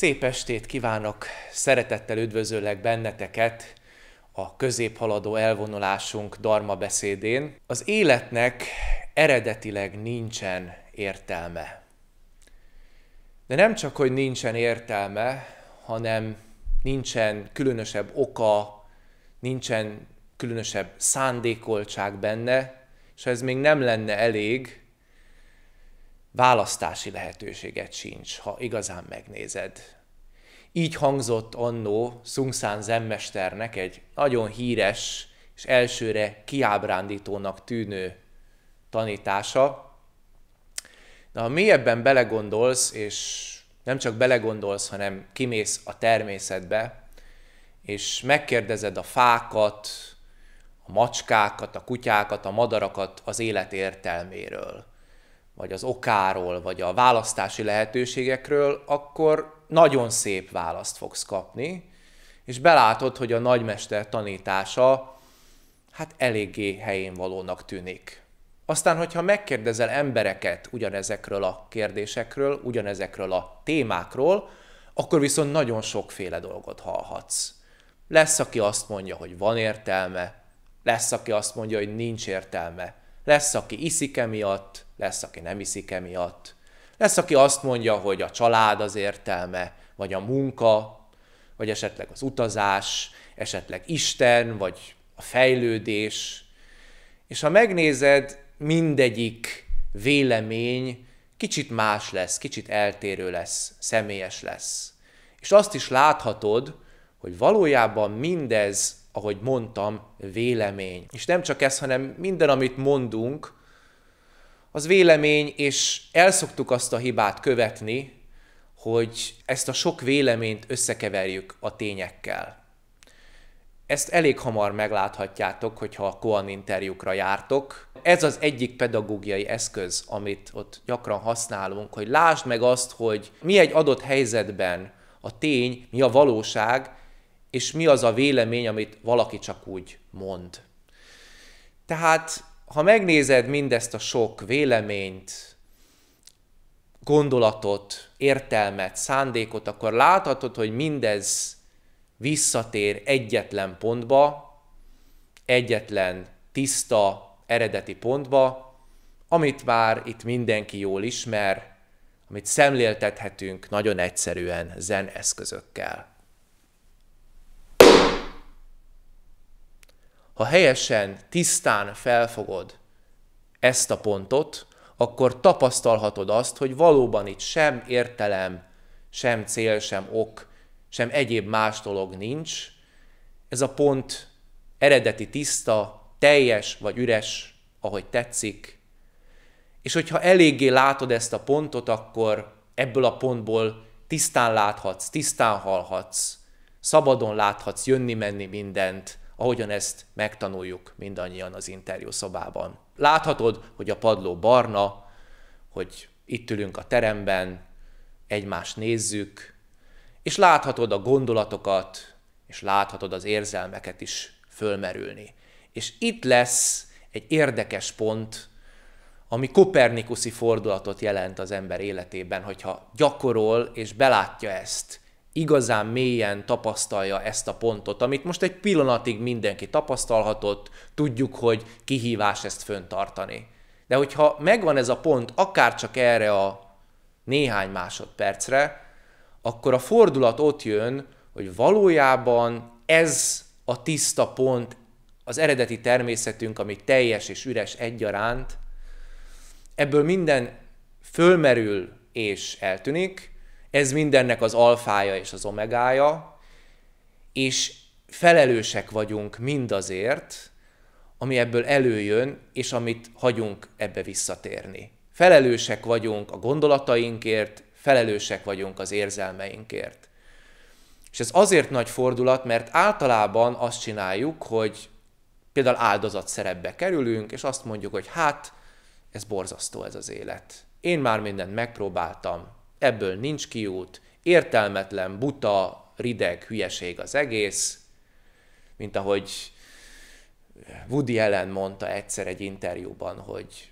Szép estét kívánok, szeretettel üdvözöllek benneteket a középhaladó elvonulásunk Darma beszédén. Az életnek eredetileg nincsen értelme. De nem csak, hogy nincsen értelme, hanem nincsen különösebb oka, nincsen különösebb szándékoltság benne, és ha ez még nem lenne elég, választási lehetőséget sincs, ha igazán megnézed. Így hangzott annó Szungszán zenmesternek egy nagyon híres és elsőre kiábrándítónak tűnő tanítása. De ha mélyebben belegondolsz, és nem csak belegondolsz, hanem kimész a természetbe, és megkérdezed a fákat, a macskákat, a kutyákat, a madarakat az élet értelméről, vagy az okáról, vagy a választási lehetőségekről, akkor nagyon szép választ fogsz kapni, és belátod, hogy a nagymester tanítása hát eléggé helyén valónak tűnik. Aztán, hogyha megkérdezel embereket ugyanezekről a kérdésekről, ugyanezekről a témákról, akkor viszont nagyon sokféle dolgot hallhatsz. Lesz, aki azt mondja, hogy van értelme, lesz, aki azt mondja, hogy nincs értelme, lesz, aki iszik emiatt, lesz, aki nem iszik emiatt, lesz, aki azt mondja, hogy a család az értelme, vagy a munka, vagy esetleg az utazás, esetleg Isten, vagy a fejlődés. És ha megnézed, mindegyik vélemény kicsit más lesz, kicsit eltérő lesz, személyes lesz. És azt is láthatod, hogy valójában mindez, ahogy mondtam, vélemény. És nem csak ez, hanem minden, amit mondunk, az vélemény, és elszoktuk azt a hibát követni, hogy ezt a sok véleményt összekeverjük a tényekkel. Ezt elég hamar megláthatjátok, hogyha a Koan interjúkra jártok. Ez az egyik pedagógiai eszköz, amit ott gyakran használunk, hogy lásd meg azt, hogy mi egy adott helyzetben a tény, mi a valóság, és mi az a vélemény, amit valaki csak úgy mond. Tehát ha megnézed mindezt a sok véleményt, gondolatot, értelmet, szándékot, akkor láthatod, hogy mindez visszatér egyetlen pontba, egyetlen tiszta, eredeti pontba, amit már itt mindenki jól ismer, amit szemléltethetünk nagyon egyszerűen zeneszközökkel. eszközökkel. ha helyesen, tisztán felfogod ezt a pontot, akkor tapasztalhatod azt, hogy valóban itt sem értelem, sem cél, sem ok, sem egyéb más dolog nincs. Ez a pont eredeti tiszta, teljes vagy üres, ahogy tetszik. És hogyha eléggé látod ezt a pontot, akkor ebből a pontból tisztán láthatsz, tisztán hallhatsz, szabadon láthatsz jönni-menni mindent, ahogyan ezt megtanuljuk mindannyian az interjú szobában. Láthatod, hogy a padló barna, hogy itt ülünk a teremben, egymást nézzük, és láthatod a gondolatokat, és láthatod az érzelmeket is fölmerülni. És itt lesz egy érdekes pont, ami kopernikuszi fordulatot jelent az ember életében, hogyha gyakorol és belátja ezt, igazán mélyen tapasztalja ezt a pontot, amit most egy pillanatig mindenki tapasztalhatott, tudjuk, hogy kihívás ezt föntartani. De hogyha megvan ez a pont, akár csak erre a néhány másodpercre, akkor a fordulat ott jön, hogy valójában ez a tiszta pont, az eredeti természetünk, ami teljes és üres egyaránt, ebből minden fölmerül és eltűnik, ez mindennek az alfája és az omegája, és felelősek vagyunk mindazért, ami ebből előjön, és amit hagyunk ebbe visszatérni. Felelősek vagyunk a gondolatainkért, felelősek vagyunk az érzelmeinkért. És ez azért nagy fordulat, mert általában azt csináljuk, hogy például áldozat szerepbe kerülünk, és azt mondjuk, hogy hát, ez borzasztó ez az élet. Én már mindent megpróbáltam, ebből nincs kiút, értelmetlen, buta, rideg hülyeség az egész, mint ahogy Woody Allen mondta egyszer egy interjúban, hogy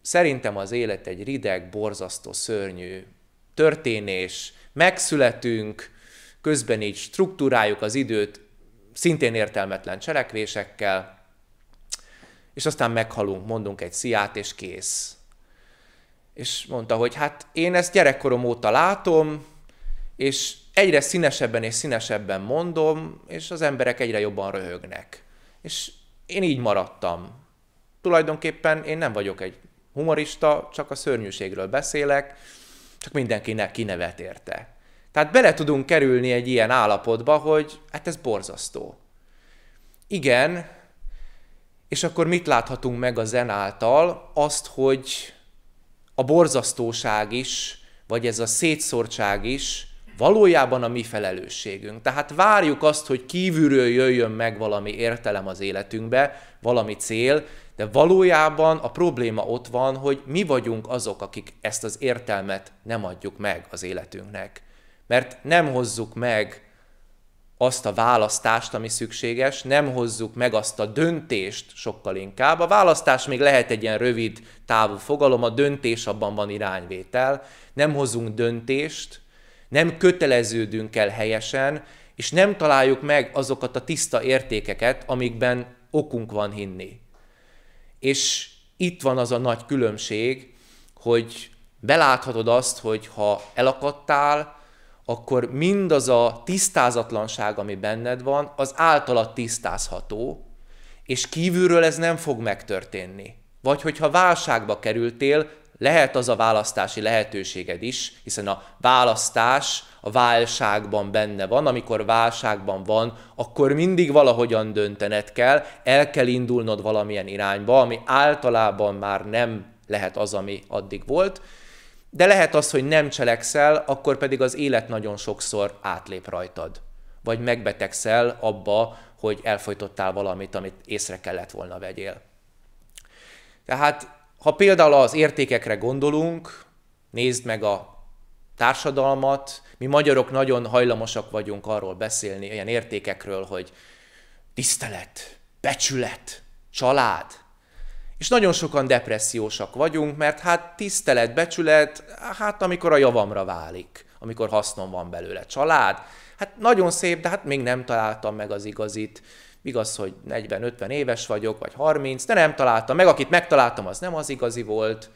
szerintem az élet egy rideg, borzasztó, szörnyű történés, megszületünk, közben így struktúráljuk az időt szintén értelmetlen cselekvésekkel, és aztán meghalunk, mondunk egy sziát, és kész. És mondta, hogy hát én ezt gyerekkorom óta látom, és egyre színesebben és színesebben mondom, és az emberek egyre jobban röhögnek. És én így maradtam. Tulajdonképpen én nem vagyok egy humorista, csak a szörnyűségről beszélek, csak mindenkinek kinevet érte. Tehát bele tudunk kerülni egy ilyen állapotba, hogy hát ez borzasztó. Igen, és akkor mit láthatunk meg a zen által? Azt, hogy a borzasztóság is, vagy ez a szétszórtság is valójában a mi felelősségünk. Tehát várjuk azt, hogy kívülről jöjjön meg valami értelem az életünkbe, valami cél, de valójában a probléma ott van, hogy mi vagyunk azok, akik ezt az értelmet nem adjuk meg az életünknek. Mert nem hozzuk meg azt a választást, ami szükséges, nem hozzuk meg azt a döntést sokkal inkább. A választás még lehet egy ilyen rövid távú fogalom, a döntés abban van irányvétel. Nem hozunk döntést, nem köteleződünk el helyesen, és nem találjuk meg azokat a tiszta értékeket, amikben okunk van hinni. És itt van az a nagy különbség, hogy beláthatod azt, hogy ha elakadtál, akkor mindaz a tisztázatlanság, ami benned van, az általad tisztázható, és kívülről ez nem fog megtörténni. Vagy hogyha válságba kerültél, lehet az a választási lehetőséged is, hiszen a választás a válságban benne van, amikor válságban van, akkor mindig valahogyan döntened kell, el kell indulnod valamilyen irányba, ami általában már nem lehet az, ami addig volt, de lehet az, hogy nem cselekszel, akkor pedig az élet nagyon sokszor átlép rajtad. Vagy megbetegszel abba, hogy elfolytottál valamit, amit észre kellett volna vegyél. Tehát, ha például az értékekre gondolunk, nézd meg a társadalmat, mi magyarok nagyon hajlamosak vagyunk arról beszélni, olyan értékekről, hogy tisztelet, becsület, család, és nagyon sokan depressziósak vagyunk, mert hát tisztelet, becsület, hát amikor a javamra válik, amikor hasznom van belőle. Család, hát nagyon szép, de hát még nem találtam meg az igazit. Igaz, hogy 40-50 éves vagyok, vagy 30, de nem találtam meg, akit megtaláltam, az nem az igazi volt.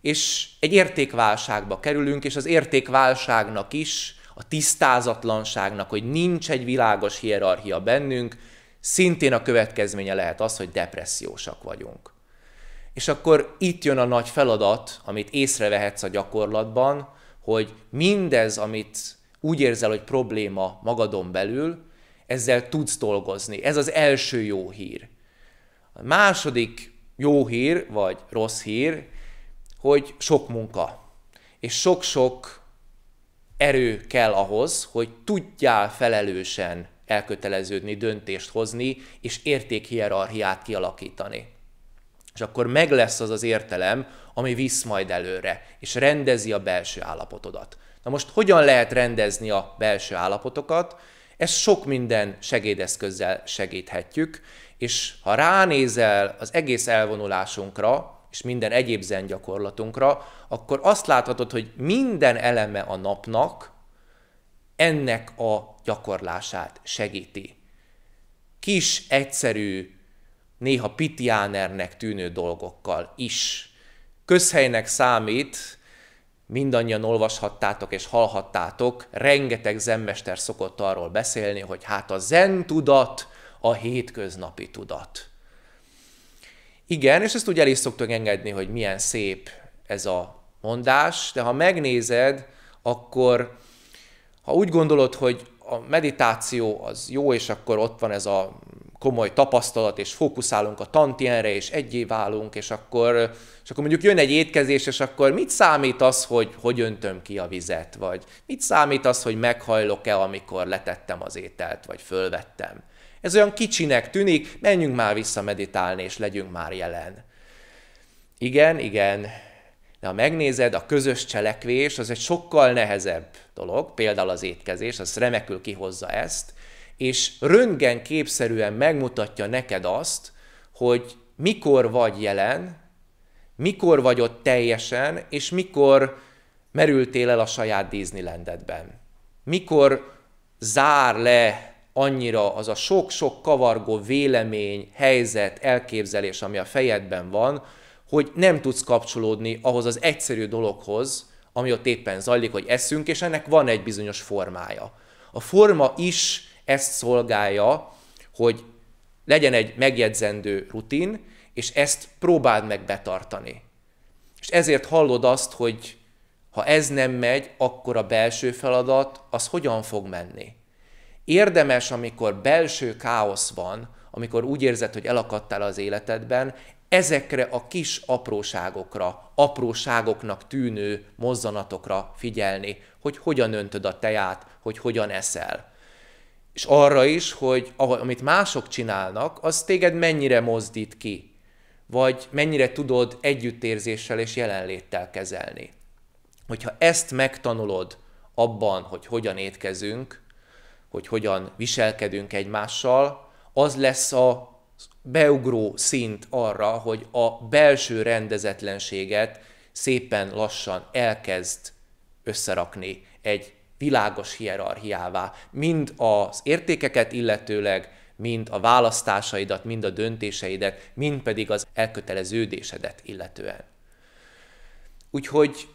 És egy értékválságba kerülünk, és az értékválságnak is, a tisztázatlanságnak, hogy nincs egy világos hierarchia bennünk, szintén a következménye lehet az, hogy depressziósak vagyunk. És akkor itt jön a nagy feladat, amit észrevehetsz a gyakorlatban, hogy mindez, amit úgy érzel, hogy probléma magadon belül, ezzel tudsz dolgozni. Ez az első jó hír. A második jó hír, vagy rossz hír, hogy sok munka. És sok-sok erő kell ahhoz, hogy tudjál felelősen elköteleződni, döntést hozni, és értékhierarchiát kialakítani és akkor meg lesz az az értelem, ami visz majd előre, és rendezi a belső állapotodat. Na most hogyan lehet rendezni a belső állapotokat? Ezt sok minden segédeszközzel segíthetjük, és ha ránézel az egész elvonulásunkra, és minden egyéb zen gyakorlatunkra, akkor azt láthatod, hogy minden eleme a napnak ennek a gyakorlását segíti. Kis, egyszerű néha pitiánernek tűnő dolgokkal is. Közhelynek számít, mindannyian olvashattátok és hallhattátok, rengeteg zenmester szokott arról beszélni, hogy hát a zen tudat a hétköznapi tudat. Igen, és ezt úgy el is szoktunk engedni, hogy milyen szép ez a mondás, de ha megnézed, akkor ha úgy gondolod, hogy a meditáció az jó, és akkor ott van ez a komoly tapasztalat, és fókuszálunk a tantienre, és egyé válunk, és akkor, és akkor mondjuk jön egy étkezés, és akkor mit számít az, hogy hogy öntöm ki a vizet, vagy mit számít az, hogy meghajlok-e, amikor letettem az ételt, vagy fölvettem. Ez olyan kicsinek tűnik, menjünk már vissza meditálni, és legyünk már jelen. Igen, igen, de ha megnézed, a közös cselekvés az egy sokkal nehezebb dolog, például az étkezés, az remekül kihozza ezt, és röntgen képszerűen megmutatja neked azt, hogy mikor vagy jelen, mikor vagy ott teljesen, és mikor merültél el a saját Disneylandedben. Mikor zár le annyira az a sok-sok kavargó vélemény, helyzet, elképzelés, ami a fejedben van, hogy nem tudsz kapcsolódni ahhoz az egyszerű dologhoz, ami ott éppen zajlik, hogy eszünk, és ennek van egy bizonyos formája. A forma is ezt szolgálja, hogy legyen egy megjegyzendő rutin, és ezt próbáld meg betartani. És ezért hallod azt, hogy ha ez nem megy, akkor a belső feladat az hogyan fog menni. Érdemes, amikor belső káosz van, amikor úgy érzed, hogy elakadtál az életedben, ezekre a kis apróságokra, apróságoknak tűnő mozzanatokra figyelni, hogy hogyan öntöd a teját, hogy hogyan eszel és arra is, hogy amit mások csinálnak, az téged mennyire mozdít ki, vagy mennyire tudod együttérzéssel és jelenléttel kezelni. Hogyha ezt megtanulod abban, hogy hogyan étkezünk, hogy hogyan viselkedünk egymással, az lesz a beugró szint arra, hogy a belső rendezetlenséget szépen lassan elkezd összerakni egy világos hierarchiává, mind az értékeket illetőleg, mind a választásaidat, mind a döntéseidet, mind pedig az elköteleződésedet illetően. Úgyhogy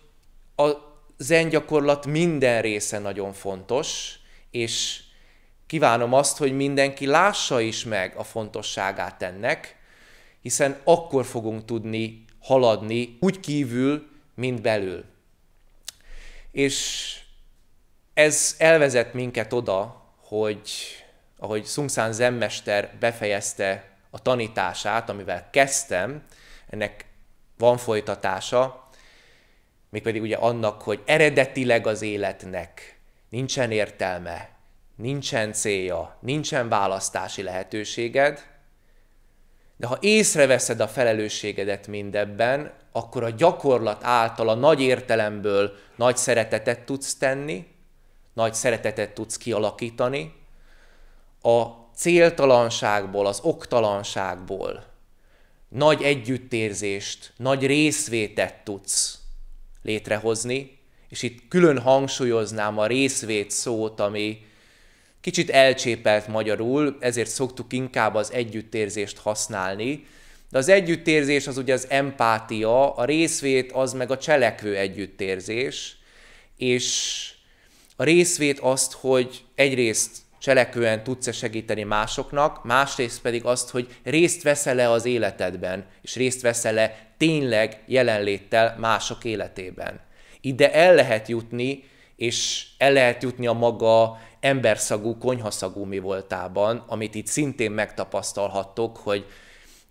a zen gyakorlat minden része nagyon fontos, és kívánom azt, hogy mindenki lássa is meg a fontosságát ennek, hiszen akkor fogunk tudni haladni úgy kívül, mint belül. És ez elvezet minket oda, hogy ahogy Szungszán Zemmester befejezte a tanítását, amivel kezdtem, ennek van folytatása, mégpedig ugye annak, hogy eredetileg az életnek nincsen értelme, nincsen célja, nincsen választási lehetőséged, de ha észreveszed a felelősségedet mindebben, akkor a gyakorlat által a nagy értelemből nagy szeretetet tudsz tenni, nagy szeretetet tudsz kialakítani, a céltalanságból, az oktalanságból nagy együttérzést, nagy részvétet tudsz létrehozni, és itt külön hangsúlyoznám a részvét szót, ami kicsit elcsépelt magyarul, ezért szoktuk inkább az együttérzést használni, de az együttérzés az ugye az empátia, a részvét az meg a cselekvő együttérzés, és a részvét azt, hogy egyrészt cselekvően tudsz-e segíteni másoknak, másrészt pedig azt, hogy részt veszel-e az életedben, és részt veszel-e tényleg jelenléttel mások életében. Ide el lehet jutni, és el lehet jutni a maga emberszagú, konyhaszagú mi voltában, amit itt szintén megtapasztalhattok, hogy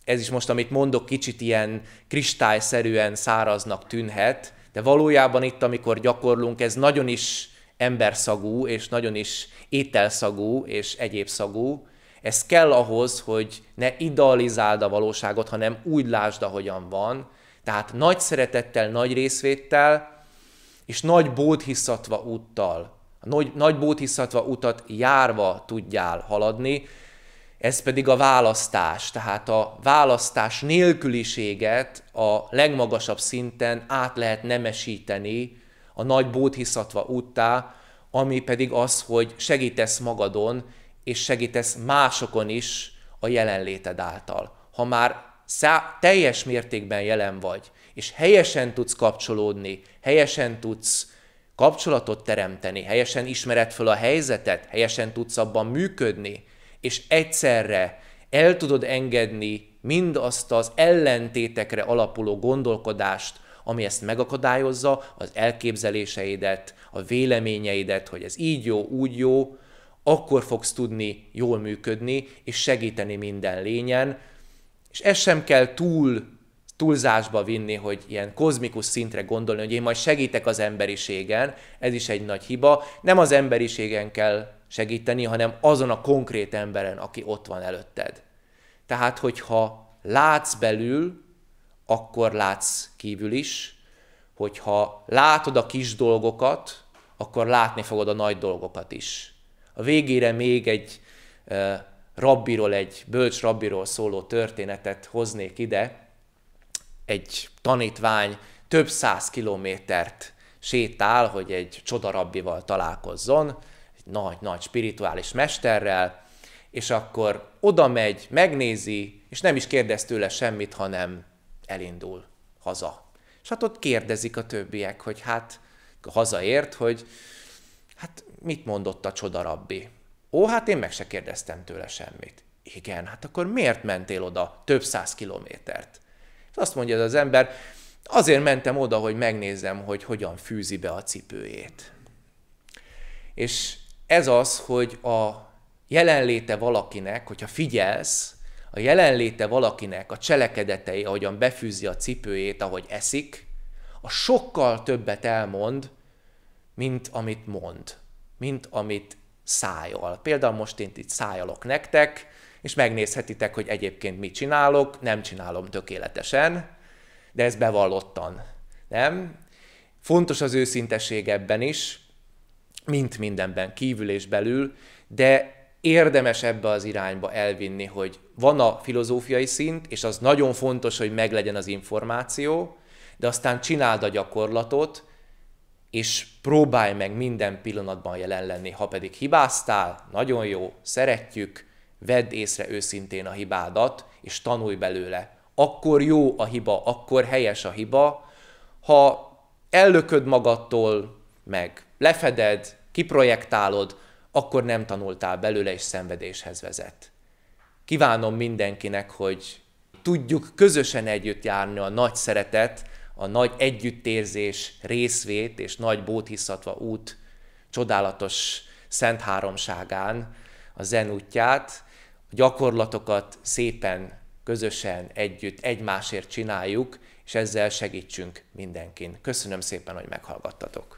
ez is most, amit mondok, kicsit ilyen kristályszerűen száraznak tűnhet, de valójában itt, amikor gyakorlunk, ez nagyon is emberszagú, és nagyon is ételszagú, és egyéb szagú. Ez kell ahhoz, hogy ne idealizáld a valóságot, hanem úgy lásd, ahogyan van. Tehát nagy szeretettel, nagy részvéttel, és nagy bódhiszatva úttal, nagy, nagy bódhiszatva utat járva tudjál haladni, ez pedig a választás, tehát a választás nélküliséget a legmagasabb szinten át lehet nemesíteni a nagy bódhiszatva úttá, ami pedig az, hogy segítesz magadon, és segítesz másokon is a jelenléted által. Ha már szá- teljes mértékben jelen vagy, és helyesen tudsz kapcsolódni, helyesen tudsz kapcsolatot teremteni, helyesen ismered föl a helyzetet, helyesen tudsz abban működni, és egyszerre el tudod engedni mindazt az ellentétekre alapuló gondolkodást, ami ezt megakadályozza, az elképzeléseidet, a véleményeidet, hogy ez így jó, úgy jó, akkor fogsz tudni jól működni és segíteni minden lényen, és ez sem kell túl túlzásba vinni, hogy ilyen kozmikus szintre gondolni, hogy én majd segítek az emberiségen, ez is egy nagy hiba. Nem az emberiségen kell segíteni, hanem azon a konkrét emberen, aki ott van előtted. Tehát, hogyha látsz belül, akkor látsz kívül is, hogyha látod a kis dolgokat, akkor látni fogod a nagy dolgokat is. A végére még egy rabbiról, egy bölcs rabbiról szóló történetet hoznék ide. Egy tanítvány több száz kilométert sétál, hogy egy csodarabbival találkozzon, egy nagy-nagy spirituális mesterrel, és akkor oda megy, megnézi, és nem is kérdez tőle semmit, hanem elindul haza. És hát ott kérdezik a többiek, hogy hát hazaért, hogy hát mit mondott a csodarabbi? Ó, hát én meg se kérdeztem tőle semmit. Igen, hát akkor miért mentél oda több száz kilométert? És azt mondja az, az ember, azért mentem oda, hogy megnézzem, hogy hogyan fűzi be a cipőjét. És ez az, hogy a jelenléte valakinek, hogyha figyelsz, a jelenléte valakinek, a cselekedetei, ahogyan befűzi a cipőjét, ahogy eszik, a sokkal többet elmond, mint amit mond, mint amit szájol. Például most én itt szájalok nektek, és megnézhetitek, hogy egyébként mit csinálok, nem csinálom tökéletesen, de ez bevallottan, nem? Fontos az őszinteség ebben is, mint mindenben, kívül és belül, de érdemes ebbe az irányba elvinni, hogy van a filozófiai szint, és az nagyon fontos, hogy meglegyen az információ, de aztán csináld a gyakorlatot, és próbálj meg minden pillanatban jelen lenni. Ha pedig hibáztál, nagyon jó, szeretjük, vedd észre őszintén a hibádat, és tanulj belőle. Akkor jó a hiba, akkor helyes a hiba. Ha ellököd magadtól, meg lefeded, kiprojektálod, akkor nem tanultál belőle, és szenvedéshez vezet. Kívánom mindenkinek, hogy tudjuk közösen együtt járni a nagy szeretet, a nagy együttérzés részvét és nagy bóthiszatva út csodálatos szent háromságán a zen útját, a gyakorlatokat szépen, közösen, együtt, egymásért csináljuk, és ezzel segítsünk mindenkin. Köszönöm szépen, hogy meghallgattatok.